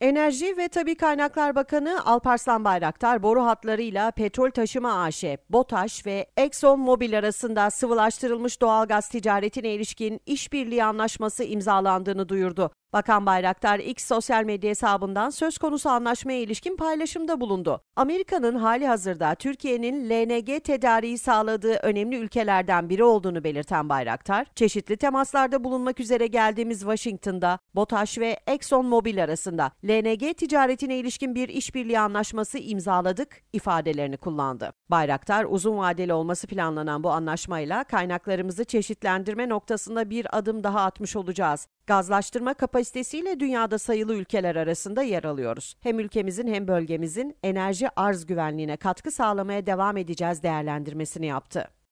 Enerji ve Tabi Kaynaklar Bakanı Alparslan Bayraktar boru hatlarıyla Petrol Taşıma AŞ, BOTAŞ ve Exxon Mobil arasında sıvılaştırılmış doğalgaz ticaretine ilişkin işbirliği anlaşması imzalandığını duyurdu. Bakan Bayraktar X sosyal medya hesabından söz konusu anlaşmaya ilişkin paylaşımda bulundu. Amerika'nın hali hazırda Türkiye'nin LNG tedariği sağladığı önemli ülkelerden biri olduğunu belirten Bayraktar, çeşitli temaslarda bulunmak üzere geldiğimiz Washington'da BOTAŞ ve Exxon Mobil arasında LNG ticaretine ilişkin bir işbirliği anlaşması imzaladık ifadelerini kullandı. Bayraktar uzun vadeli olması planlanan bu anlaşmayla kaynaklarımızı çeşitlendirme noktasında bir adım daha atmış olacağız. Gazlaştırma kapasitesiyle dünyada sayılı ülkeler arasında yer alıyoruz. Hem ülkemizin hem bölgemizin enerji arz güvenliğine katkı sağlamaya devam edeceğiz değerlendirmesini yaptı.